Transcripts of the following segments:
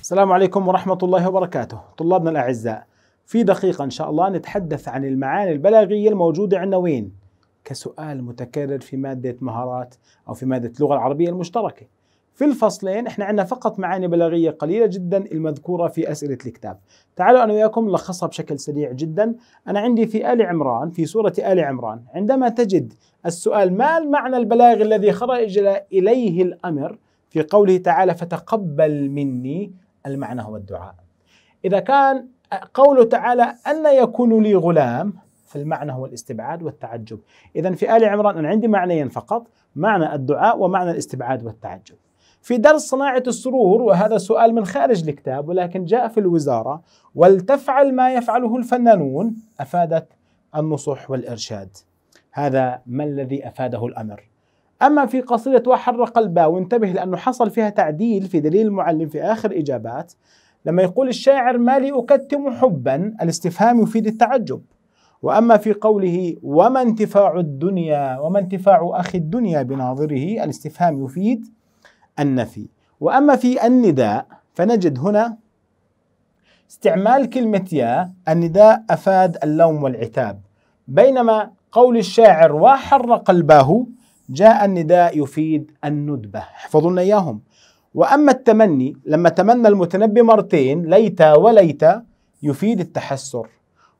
السلام عليكم ورحمة الله وبركاته طلابنا الأعزاء في دقيقة إن شاء الله نتحدث عن المعاني البلاغية الموجودة عندنا وين كسؤال متكرر في مادة مهارات أو في مادة اللغة العربية المشتركة في الفصلين احنا عندنا فقط معاني بلاغية قليلة جدا المذكورة في أسئلة الكتاب تعالوا أنا وياكم لخصها بشكل سريع جدا أنا عندي في آل عمران في سورة آل عمران عندما تجد السؤال ما المعنى البلاغي الذي خرج إليه الأمر في قوله تعالى فتقبل مني المعنى هو الدعاء إذا كان قوله تعالى أن يكون لي غلام فالمعنى هو الاستبعاد والتعجب إذا في آل عمران أنا عندي معنيين فقط معنى الدعاء ومعنى الاستبعاد والتعجب في درس صناعة السرور وهذا سؤال من خارج الكتاب ولكن جاء في الوزارة ولتفعل ما يفعله الفنانون أفادت النصح والإرشاد هذا ما الذي أفاده الأمر أما في قصيدة وحرق الباء وانتبه لأنه حصل فيها تعديل في دليل المعلم في آخر إجابات لما يقول الشاعر ما لي أكتم حبا الاستفهام يفيد التعجب وأما في قوله وما انتفاع الدنيا وما انتفاع أخي الدنيا بناظره الاستفهام يفيد النفي وأما في النداء فنجد هنا استعمال كلمة يا النداء أفاد اللوم والعتاب بينما قول الشاعر وحرق قلباه جاء النداء يفيد الندبة احفظوا لنا إياهم وأما التمني لما تمنى المتنبي مرتين ليت وليت يفيد التحسر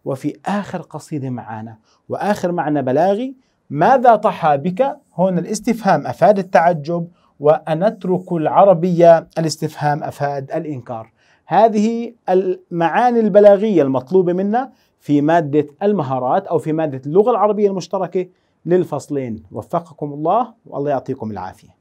وفي آخر قصيدة معانا وآخر معنى بلاغي ماذا طحى بك هون الاستفهام أفاد التعجب وأنترك العربية الاستفهام أفاد الإنكار هذه المعاني البلاغية المطلوبة منا في مادة المهارات أو في مادة اللغة العربية المشتركة للفصلين وفقكم الله والله يعطيكم العافيه